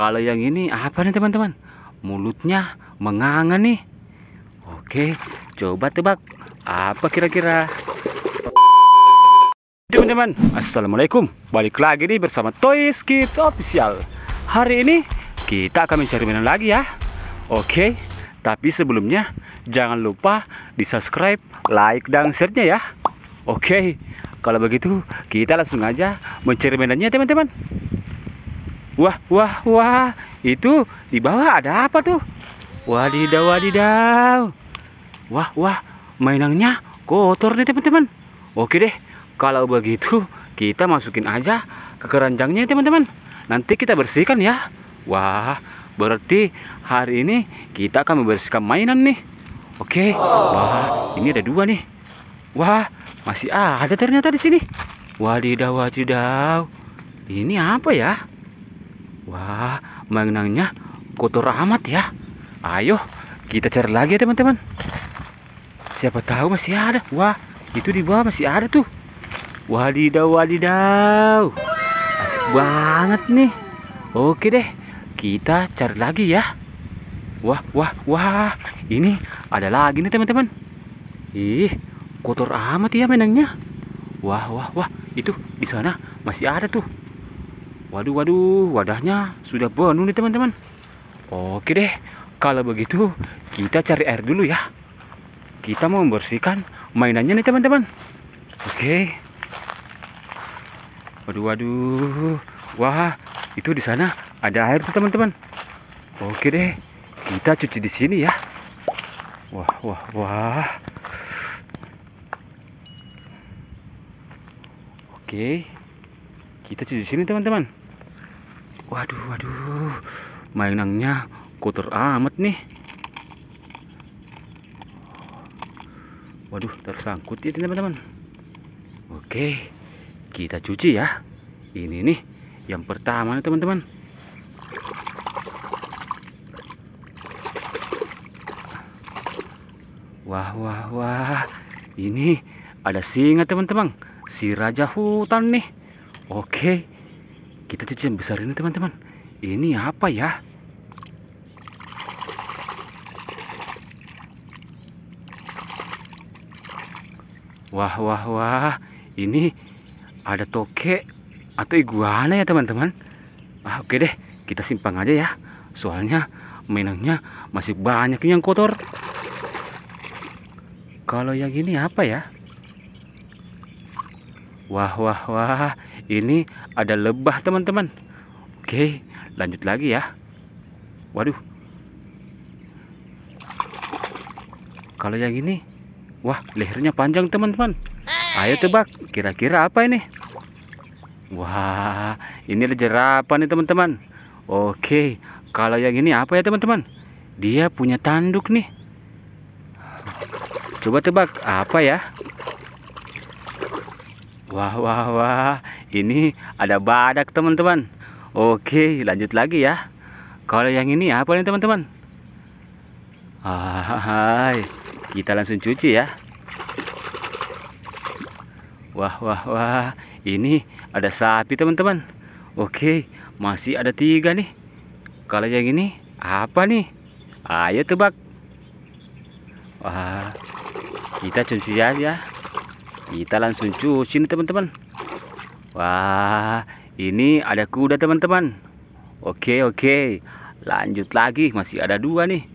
kalau yang ini apa nih teman-teman mulutnya menganga nih oke coba tebak apa kira-kira teman-teman assalamualaikum balik lagi nih bersama Toys Kids Official hari ini kita akan mencari mainan lagi ya oke tapi sebelumnya jangan lupa di subscribe like dan share nya ya oke kalau begitu kita langsung aja mencari mainannya teman-teman Wah, wah, wah. Itu di bawah ada apa tuh? Wadidaw, wadidaw. Wah, wah. Mainannya kotor nih teman-teman. Oke deh. Kalau begitu kita masukin aja ke keranjangnya teman-teman. Nanti kita bersihkan ya. Wah, berarti hari ini kita akan membersihkan mainan nih. Oke. Wah, ini ada dua nih. Wah, masih ada ternyata di sini. Wadidaw, wadidaw. Ini apa ya? Wah, mainannya kotor amat ya. Ayo, kita cari lagi ya teman-teman. Siapa tahu masih ada. Wah, itu di bawah masih ada tuh. Wadidaw, wadidaw. Asik banget nih. Oke deh, kita cari lagi ya. Wah, wah, wah. Ini ada lagi nih teman-teman. Ih, kotor amat ya mainannya. Wah, wah, wah. Itu di sana masih ada tuh. Waduh, waduh, wadahnya sudah penuh nih teman-teman. Oke deh, kalau begitu kita cari air dulu ya. Kita mau membersihkan mainannya nih teman-teman. Oke. Waduh, waduh. Wah, itu di sana ada air tuh teman-teman. Oke deh, kita cuci di sini ya. Wah, wah, wah. Oke, kita cuci di sini teman-teman waduh waduh mainannya kotor amat nih waduh tersangkut ya teman-teman oke kita cuci ya ini nih yang pertama teman-teman wah wah wah ini ada singa teman-teman si raja hutan nih oke kita cuci yang besar ini teman-teman ini apa ya wah wah wah ini ada toke atau iguana ya teman-teman ah, oke deh kita simpang aja ya soalnya mainannya masih banyak yang kotor kalau yang ini apa ya Wah, wah, wah. Ini ada lebah, teman-teman. Oke, lanjut lagi ya. Waduh. Kalau yang ini, wah, lehernya panjang, teman-teman. Ayo tebak, kira-kira apa ini? Wah, ini ada jerapah nih, teman-teman. Oke, kalau yang ini apa ya, teman-teman? Dia punya tanduk nih. Coba tebak, apa ya? Wah, wah, wah. Ini ada badak, teman-teman. Oke, lanjut lagi ya. Kalau yang ini apa nih, teman-teman? Ah, kita langsung cuci ya. Wah, wah, wah. Ini ada sapi, teman-teman. Oke, masih ada tiga nih. Kalau yang ini apa nih? Ayo tebak. Wah, kita cuci aja kita langsung cuci nih teman-teman wah ini ada kuda teman-teman oke oke lanjut lagi masih ada dua nih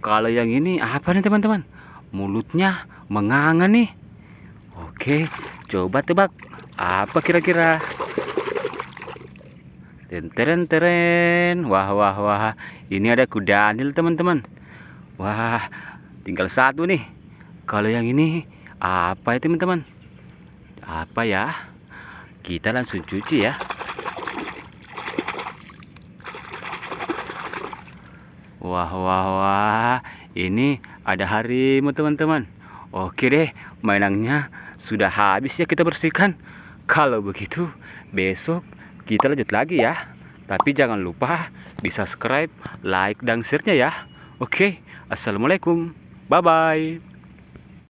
kalau yang ini apa nih teman-teman mulutnya menganga nih oke coba tebak apa kira-kira teren teren wah wah wah ini ada kuda nil teman-teman wah tinggal satu nih kalau yang ini apa ya teman-teman apa ya kita langsung cuci ya wah wah wah ini ada harimau teman-teman oke deh mainannya sudah habis ya kita bersihkan kalau begitu besok kita lanjut lagi ya tapi jangan lupa di subscribe like dan share nya ya oke assalamualaikum bye bye